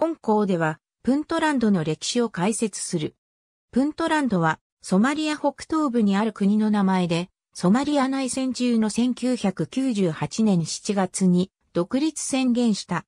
本校では、プントランドの歴史を解説する。プントランドは、ソマリア北東部にある国の名前で、ソマリア内戦中の1998年7月に独立宣言した。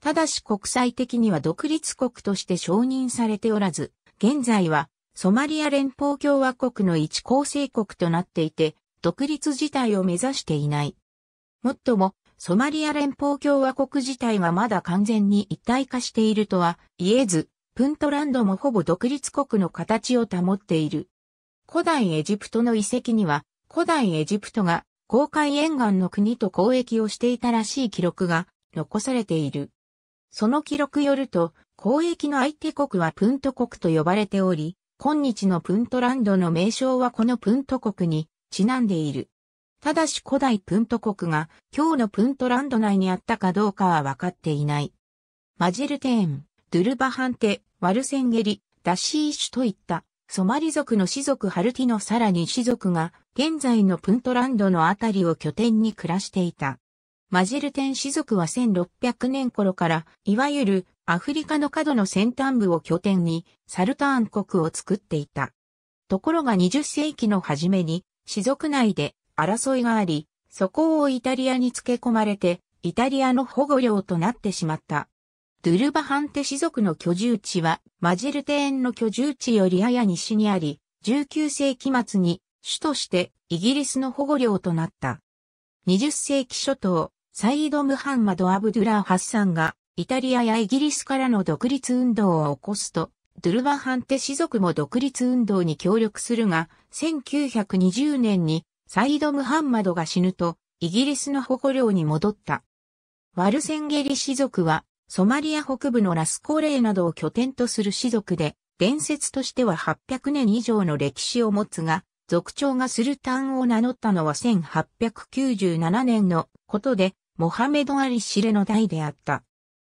ただし国際的には独立国として承認されておらず、現在はソマリア連邦共和国の一構成国となっていて、独立自体を目指していない。もっとも、ソマリア連邦共和国自体がまだ完全に一体化しているとは言えず、プントランドもほぼ独立国の形を保っている。古代エジプトの遺跡には、古代エジプトが公海沿岸の国と交易をしていたらしい記録が残されている。その記録よると、交易の相手国はプント国と呼ばれており、今日のプントランドの名称はこのプント国にちなんでいる。ただし古代プント国が今日のプントランド内にあったかどうかは分かっていない。マジルテーン、ドゥルバハンテ、ワルセンゲリ、ダシーシュといったソマリ族の氏族ハルティのさらに氏族が現在のプントランドのあたりを拠点に暮らしていた。マジルテン氏族は1600年頃から、いわゆるアフリカの角の先端部を拠点にサルターン国を作っていた。ところが20世紀の初めに、氏族内で争いがあり、そこをイタリアに付け込まれて、イタリアの保護領となってしまった。ドゥルバハンテ氏族の居住地は、マジルテーンの居住地よりやや西にあり、19世紀末に主としてイギリスの保護領となった。20世紀初頭、サイード・ムハンマド・アブドゥラー・ハッサンが、イタリアやイギリスからの独立運動を起こすと、ドゥルバハンテ氏族も独立運動に協力するが、1920年にサイド・ムハンマドが死ぬと、イギリスの保護領に戻った。ワルセンゲリ氏族は、ソマリア北部のラスコレーなどを拠点とする氏族で、伝説としては800年以上の歴史を持つが、族長がスルタンを名乗ったのは1897年のことで、モハメド・アリ・シレの代であった。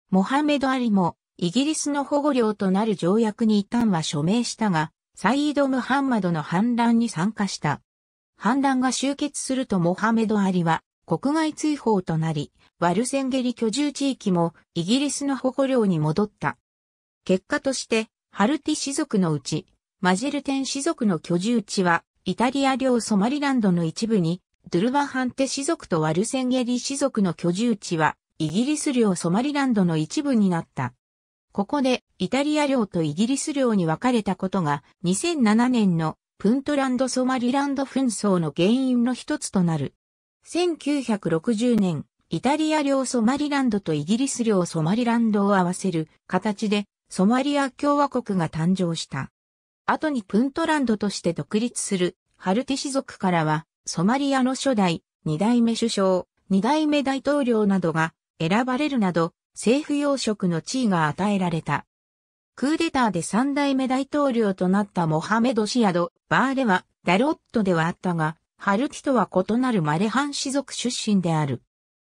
モハメド・アリも、イギリスの保護領となる条約に一旦は署名したが、サイード・ムハンマドの反乱に参加した。反乱が終結するとモハメド・アリは国外追放となり、ワルセンゲリ居住地域もイギリスの保護領に戻った。結果として、ハルティ氏族のうち、マジェルテン氏族の居住地は、イタリア領ソマリランドの一部に、ドゥルバハンテ氏族とワルセンゲリ氏族の居住地は、イギリス領ソマリランドの一部になった。ここで、イタリア領とイギリス領に分かれたことが、2007年のプントランド・ソマリランド紛争の原因の一つとなる。1960年、イタリア領ソマリランドとイギリス領ソマリランドを合わせる形でソマリア共和国が誕生した。後にプントランドとして独立するハルティ氏族からはソマリアの初代、二代目首相、二代目大統領などが選ばれるなど政府要職の地位が与えられた。クーデターで三代目大統領となったモハメド・シアド・バーレは、ダロットではあったが、ハルティとは異なるマレハン氏族出身である。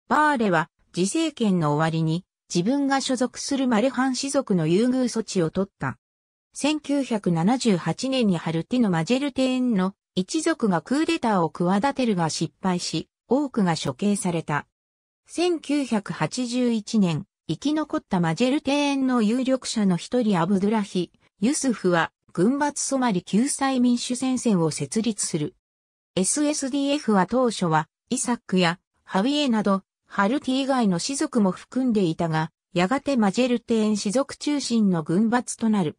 バーレは、自政権の終わりに、自分が所属するマレハン氏族の優遇措置を取った。1978年にハルティのマジェルテーンの一族がクーデターを企てるが失敗し、多くが処刑された。1981年、生き残ったマジェル庭園の有力者の一人アブドゥラヒ、ユスフは、軍閥ソマリ救済民主戦線を設立する。SSDF は当初は、イサックやハウィエなど、ハルティ以外の士族も含んでいたが、やがてマジェル庭園士族中心の軍閥となる。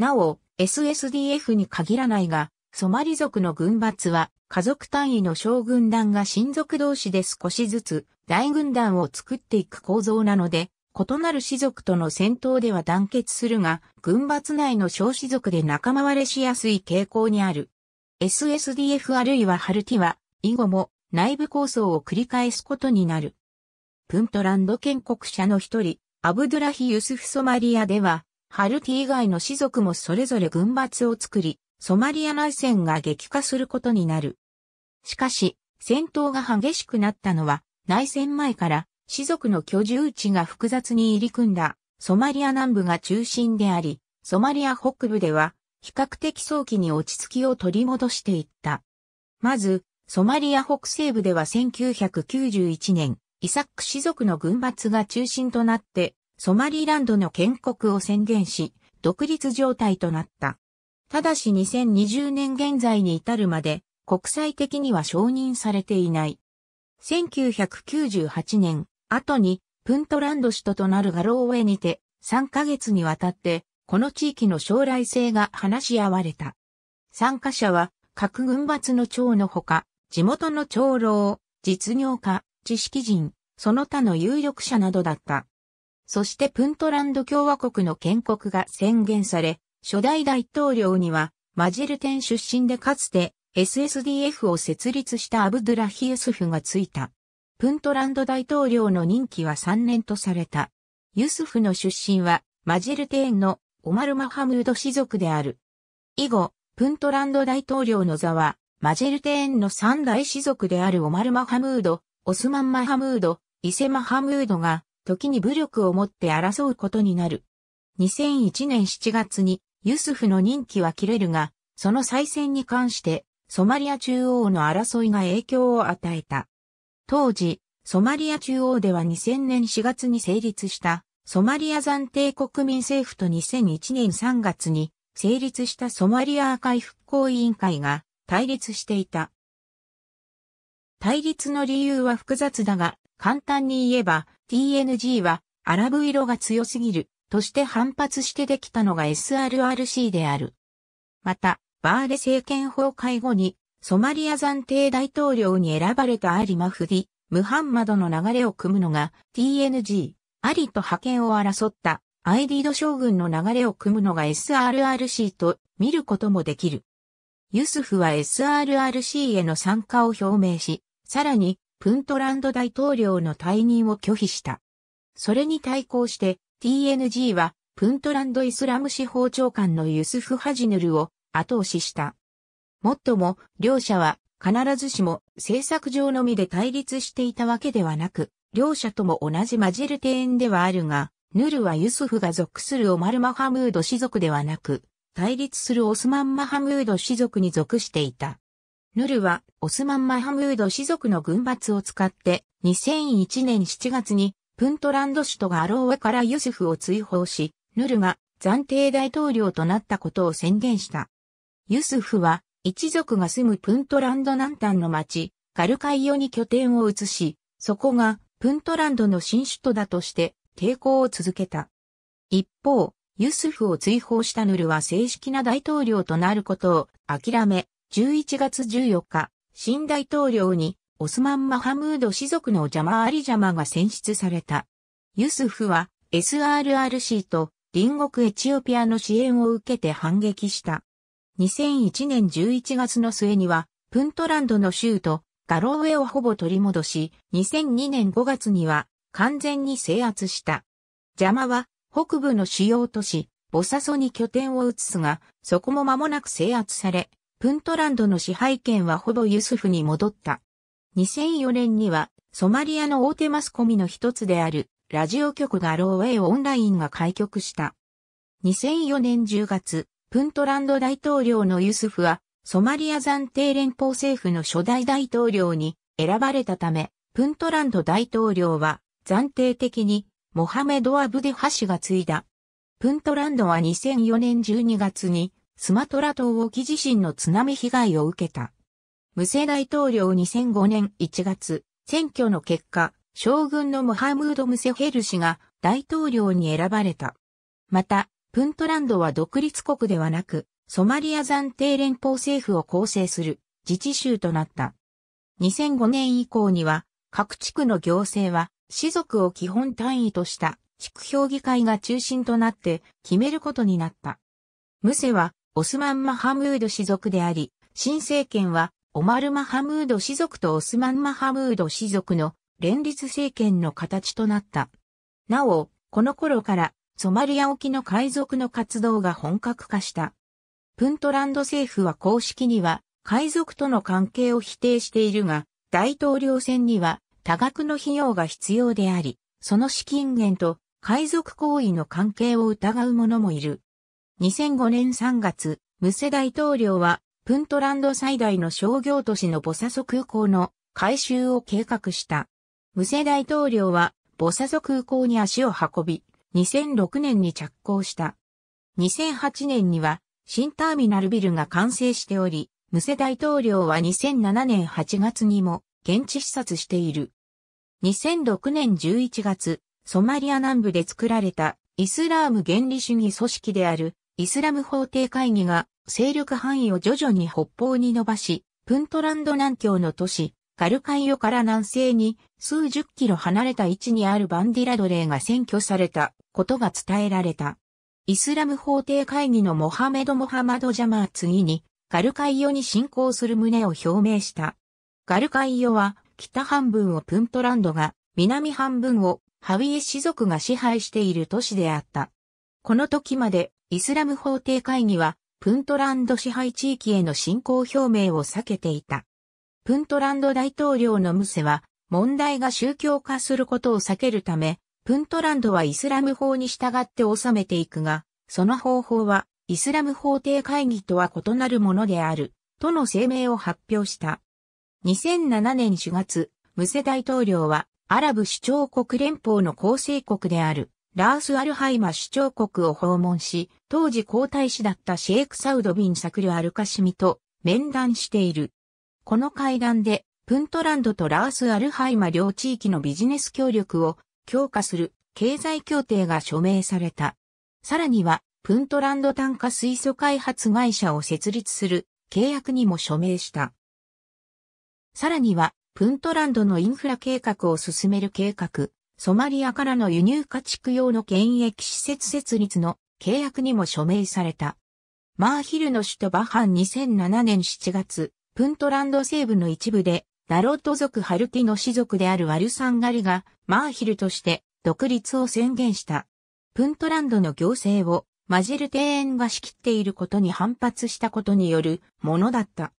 なお、SSDF に限らないが、ソマリ族の軍閥は、家族単位の小軍団が親族同士で少しずつ大軍団を作っていく構造なので、異なる氏族との戦闘では団結するが、軍閥内の小氏族で仲間割れしやすい傾向にある。SSDF あるいはハルティは、以後も内部構想を繰り返すことになる。プントランド建国者の一人、アブドゥラヒ・ユスフ・ソマリアでは、ハルティ以外の氏族もそれぞれ軍閥を作り、ソマリア内戦が激化することになる。しかし、戦闘が激しくなったのは、内戦前から、氏族の居住地が複雑に入り組んだ、ソマリア南部が中心であり、ソマリア北部では、比較的早期に落ち着きを取り戻していった。まず、ソマリア北西部では1991年、イサック氏族の軍閥が中心となって、ソマリーランドの建国を宣言し、独立状態となった。ただし2020年現在に至るまで、国際的には承認されていない。1998年、後に、プントランド首都となるガローウェにて、3ヶ月にわたって、この地域の将来性が話し合われた。参加者は、各軍閥の長のほか、地元の長老、実業家、知識人、その他の有力者などだった。そしてプントランド共和国の建国が宣言され、初代大統領には、マジェルテン出身でかつて SSDF を設立したアブドゥラヒユスフがついた。プントランド大統領の任期は3年とされた。ユスフの出身はマジェルテーンのオマル・マハムード氏族である。以後、プントランド大統領の座はマジェルテーンの三大氏族であるオマル・マハムード、オスマン・マハムード、イセ・マハムードが時に武力をもって争うことになる。2001年7月にユスフの任期は切れるが、その再選に関してソマリア中央の争いが影響を与えた。当時、ソマリア中央では2000年4月に成立したソマリア暫定国民政府と2001年3月に成立したソマリア赤い復興委員会が対立していた。対立の理由は複雑だが、簡単に言えば TNG はアラブ色が強すぎるとして反発してできたのが SRRC である。また、バーレ政権崩壊後に、ソマリア暫定大統領に選ばれたアリ・マフディ、ムハンマドの流れを組むのが TNG、アリと派遣を争ったアイディード将軍の流れを組むのが SRRC と見ることもできる。ユスフは SRRC への参加を表明し、さらにプントランド大統領の退任を拒否した。それに対抗して TNG はプントランドイスラム司法長官のユスフ・ハジヌルを後押しした。もっとも、両者は必ずしも政策上のみで対立していたわけではなく、両者とも同じマジェル庭園ではあるが、ヌルはユスフが属するオマル・マハムード氏族ではなく、対立するオスマン・マハムード氏族に属していた。ヌルはオスマン・マハムード氏族の軍閥を使って2001年7月にプントランド首都がアローエからユスフを追放し、ヌルが暫定大統領となったことを宣言した。ユスフは、一族が住むプントランド南端の町、カルカイオに拠点を移し、そこがプントランドの新首都だとして抵抗を続けた。一方、ユスフを追放したヌルは正式な大統領となることを諦め、11月14日、新大統領にオスマン・マハムード氏族のジャマー・アリ・ジャマが選出された。ユスフは SRRC と隣国エチオピアの支援を受けて反撃した。2001年11月の末には、プントランドの州都、ガロウェをほぼ取り戻し、2002年5月には完全に制圧した。ジャマは北部の主要都市、ボサソに拠点を移すが、そこも間もなく制圧され、プントランドの支配権はほぼユスフに戻った。2004年には、ソマリアの大手マスコミの一つである、ラジオ局ガローウェイオンラインが開局した。2004年10月、プントランド大統領のユスフは、ソマリア暫定連邦政府の初代大統領に選ばれたため、プントランド大統領は暫定的にモハメド・アブデハ氏が継いだ。プントランドは2004年12月にスマトラ島沖地震の津波被害を受けた。ムセ大統領2005年1月、選挙の結果、将軍のムハムード・ムセヘル氏が大統領に選ばれた。また、プントランドは独立国ではなく、ソマリア暫定連邦政府を構成する自治州となった。2005年以降には、各地区の行政は、士族を基本単位とした地区評議会が中心となって決めることになった。ムセは、オスマン・マハムード氏族であり、新政権は、オマル・マハムード氏族とオスマン・マハムード氏族の連立政権の形となった。なお、この頃からソマリア沖の海賊の活動が本格化した。プントランド政府は公式には海賊との関係を否定しているが、大統領選には多額の費用が必要であり、その資金源と海賊行為の関係を疑う者もいる。2005年3月、ムセ大統領は、プントランド最大の商業都市のボサソ空港の改修を計画した。ムセ大統領は、ボサソ空港に足を運び、2006年に着工した。2008年には新ターミナルビルが完成しており、ムセ大統領は2007年8月にも現地視察している。2006年11月、ソマリア南部で作られたイスラーム原理主義組織であるイスラム法廷会議が勢力範囲を徐々に北方に伸ばし、プントランド南境の都市ガルカイオから南西に数十キロ離れた位置にあるバンディラドレーが占拠されたことが伝えられた。イスラム法廷会議のモハメド・モハマド・ジャマー次にガルカイオに侵攻する旨を表明した。ガルカイオは北半分をプントランドが南半分をハウィエ氏族が支配している都市であった。この時までイスラム法廷会議はプントランド支配地域への侵攻表明を避けていた。プントランド大統領のムセは、問題が宗教化することを避けるため、プントランドはイスラム法に従って治めていくが、その方法は、イスラム法廷会議とは異なるものである、との声明を発表した。2007年4月、ムセ大統領は、アラブ首長国連邦の構成国である、ラース・アルハイマ首長国を訪問し、当時皇太子だったシェイク・サウド・ビン・サクル・アルカシミと面談している。この会談で、プントランドとラース・アルハイマ両地域のビジネス協力を強化する経済協定が署名された。さらには、プントランド単価水素開発会社を設立する契約にも署名した。さらには、プントランドのインフラ計画を進める計画、ソマリアからの輸入家畜用の権益施設設立の契約にも署名された。マーヒルの首都バハン2007年7月、プントランド西部の一部で、ダロット族ハルティの氏族であるワルサンガリが、マーヒルとして独立を宣言した。プントランドの行政をマジェル庭園が仕切っていることに反発したことによるものだった。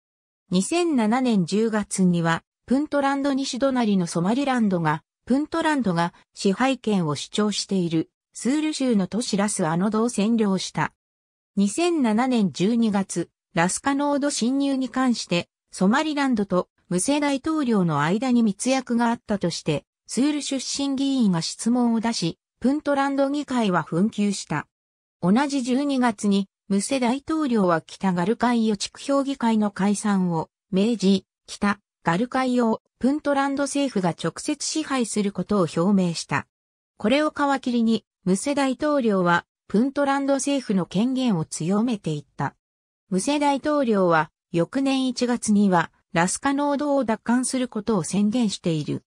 2007年10月には、プントランド西隣のソマリランドが、プントランドが支配権を主張しているスール州の都市ラスアノドを占領した。2007年12月、ラスカノード侵入に関して、ソマリランドとムセ大統領の間に密約があったとして、スール出身議員が質問を出し、プントランド議会は紛糾した。同じ12月に、ムセ大統領は北ガルカイオ地区評議会の解散を明示、北ガルカイをプントランド政府が直接支配することを表明した。これを皮切りに、ムセ大統領はプントランド政府の権限を強めていった。ムセ大統領は翌年1月にはラスカノーを奪還することを宣言している。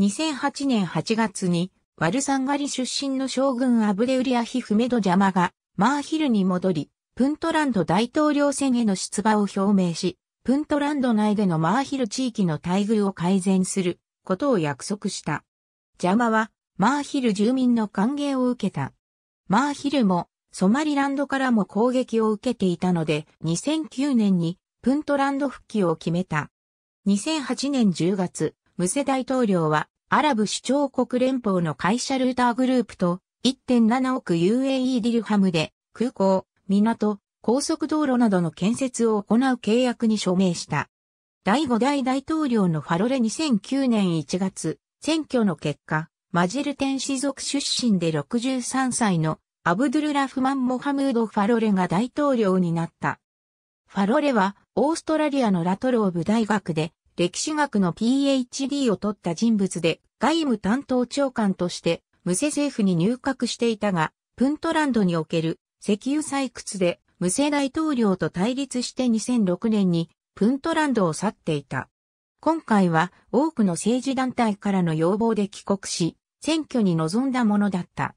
2008年8月にワルサンガリ出身の将軍アブレウリアヒフメドジャマがマーヒルに戻り、プントランド大統領選への出馬を表明し、プントランド内でのマーヒル地域の待遇を改善することを約束した。ジャマはマーヒル住民の歓迎を受けた。マーヒルもソマリランドからも攻撃を受けていたので、2009年にプントランド復帰を決めた。2008年10月、ムセ大統領はアラブ首長国連邦の会社ルーターグループと1.7億 UAE ディルハムで空港、港、高速道路などの建設を行う契約に署名した。第5代大統領のファロレ2009年1月、選挙の結果、マジェルテン氏族出身で63歳のアブドゥルラフマン・モハムード・ファロレが大統領になった。ファロレは、オーストラリアのラトローブ大学で、歴史学の PhD を取った人物で、外務担当長官として、無政政府に入閣していたが、プントランドにおける石油採掘で、無政大統領と対立して2006年に、プントランドを去っていた。今回は、多くの政治団体からの要望で帰国し、選挙に臨んだものだった。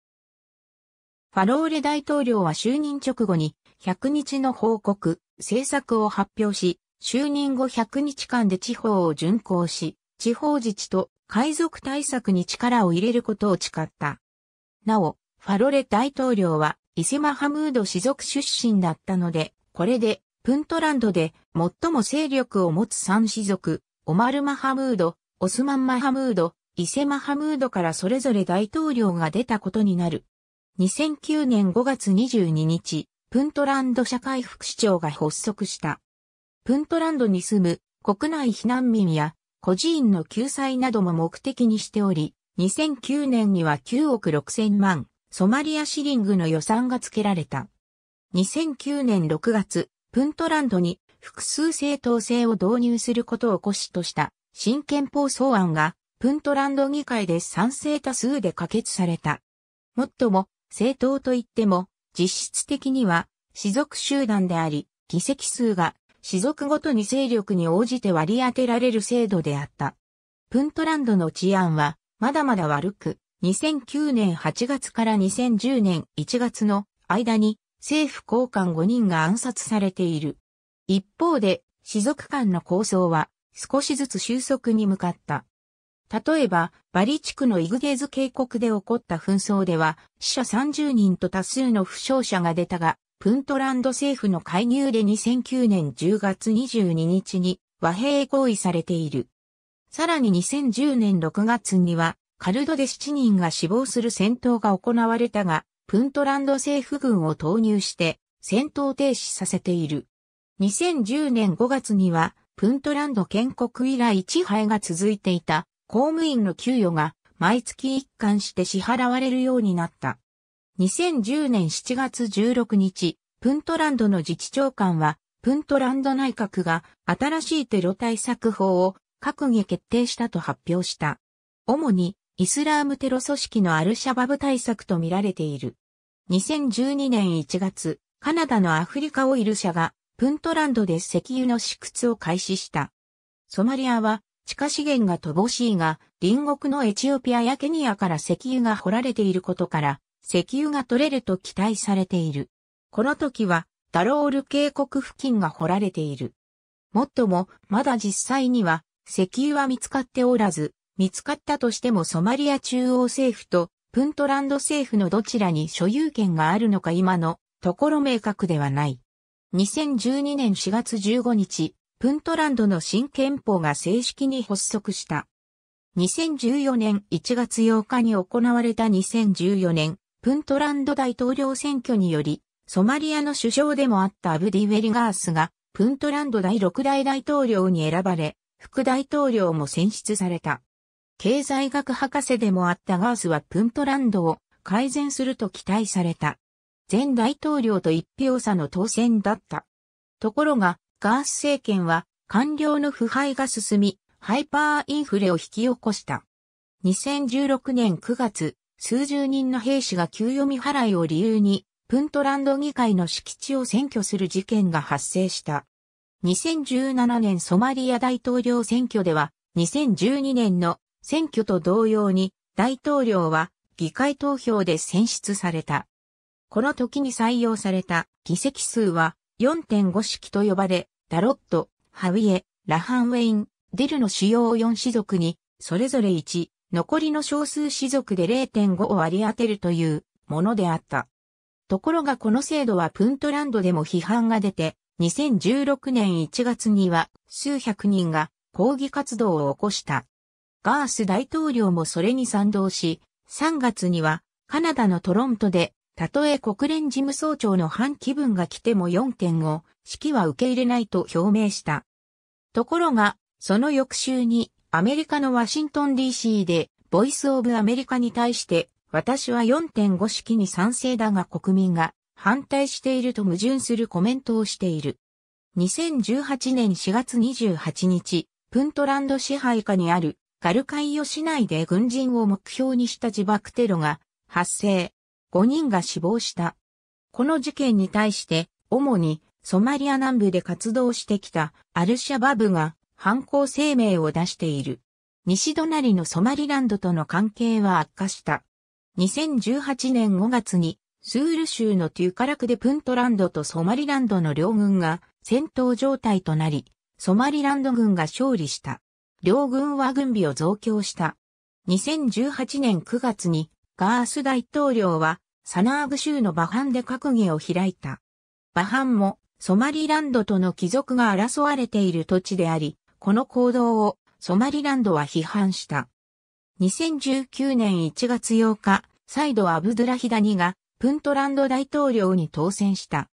ファローレ大統領は就任直後に100日の報告、政策を発表し、就任後100日間で地方を巡行し、地方自治と海賊対策に力を入れることを誓った。なお、ファロレ大統領は伊勢マハムード氏族出身だったので、これでプントランドで最も勢力を持つ三氏族、オマル・マハムード、オスマン・マハムード、伊勢マハムードからそれぞれ大統領が出たことになる。2009年5月22日、プントランド社会副市長が発足した。プントランドに住む国内避難民や孤児院の救済なども目的にしており、2009年には9億6千万ソマリアシリングの予算が付けられた。2009年6月、プントランドに複数正当性を導入することを骨子とした新憲法草案がプントランド議会で賛成多数で可決された。もっとも、政党といっても、実質的には、氏族集団であり、議席数が、氏族ごとに勢力に応じて割り当てられる制度であった。プントランドの治安は、まだまだ悪く、2009年8月から2010年1月の間に、政府高官5人が暗殺されている。一方で、氏族間の抗争は、少しずつ収束に向かった。例えば、バリ地区のイグゲーズ渓谷で起こった紛争では、死者30人と多数の負傷者が出たが、プントランド政府の介入で2009年10月22日に和平合意されている。さらに2010年6月には、カルドで7人が死亡する戦闘が行われたが、プントランド政府軍を投入して戦闘停止させている。2010年5月には、プントランド建国以来地敗が続いていた公務員の給与が毎月一貫して支払われるようになった。2010年7月16日、プントランドの自治長官は、プントランド内閣が新しいテロ対策法を閣議決定したと発表した。主にイスラームテロ組織のアルシャバブ対策とみられている。2012年1月、カナダのアフリカオイル社がプントランドで石油の試掘を開始した。ソマリアは地下資源が乏しいが、隣国のエチオピアやケニアから石油が掘られていることから、石油が取れると期待されている。この時は、ダロール渓谷付近が掘られている。もっとも、まだ実際には、石油は見つかっておらず、見つかったとしてもソマリア中央政府とプントランド政府のどちらに所有権があるのか今のところ明確ではない。2012年4月15日、プントランドの新憲法が正式に発足した。2014年1月8日に行われた2014年、プントランド大統領選挙により、ソマリアの首相でもあったアブディ・ウェリガースが、プントランド第6代大統領に選ばれ、副大統領も選出された。経済学博士でもあったガースはプントランドを改善すると期待された。前大統領と一票差の当選だった。ところが、ガース政権は官僚の腐敗が進み、ハイパーインフレを引き起こした。2016年9月、数十人の兵士が給与未払いを理由に、プントランド議会の敷地を占拠する事件が発生した。2017年ソマリア大統領選挙では、2012年の選挙と同様に、大統領は議会投票で選出された。この時に採用された議席数は4.5式と呼ばれ、タロット、ハウィエ、ラハンウェイン、ディルの主要4種族に、それぞれ1、残りの少数種族で0.5を割り当てるというものであった。ところがこの制度はプントランドでも批判が出て、2016年1月には数百人が抗議活動を起こした。ガース大統領もそれに賛同し、3月にはカナダのトロントでたとえ国連事務総長の反気分が来ても4点を指揮は受け入れないと表明した。ところが、その翌週にアメリカのワシントン DC でボイスオブアメリカに対して私は4.5式に賛成だが国民が反対していると矛盾するコメントをしている。2018年4月28日、プントランド支配下にあるガルカイオ市内で軍人を目標にした自爆テロが発生。5人が死亡した。この事件に対して、主にソマリア南部で活動してきたアルシャバブが犯行声明を出している。西隣のソマリランドとの関係は悪化した。2018年5月にスール州のテューカラクでプントランドとソマリランドの両軍が戦闘状態となり、ソマリランド軍が勝利した。両軍は軍備を増強した。2018年9月にガース大統領はサナーグ州のバハンで閣議を開いた。バハンもソマリランドとの帰属が争われている土地であり、この行動をソマリランドは批判した。2019年1月8日、再度アブドゥラヒダニがプントランド大統領に当選した。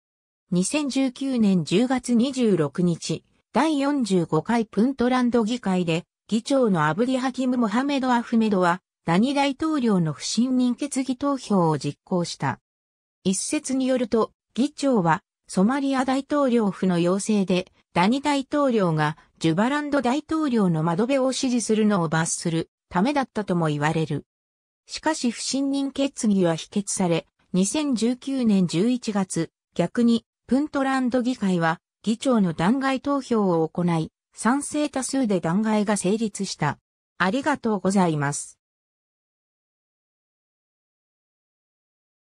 2019年10月26日、第45回プントランド議会で、議長のアブディハキム・モハメド・アフメドは、ダニ大統領の不信任決議投票を実行した。一説によると、議長はソマリア大統領府の要請で、ダニ大統領がジュバランド大統領の窓辺を支持するのを罰するためだったとも言われる。しかし不信任決議は否決され、2019年11月、逆にプントランド議会は議長の弾劾投票を行い、賛成多数で弾劾が成立した。ありがとうございます。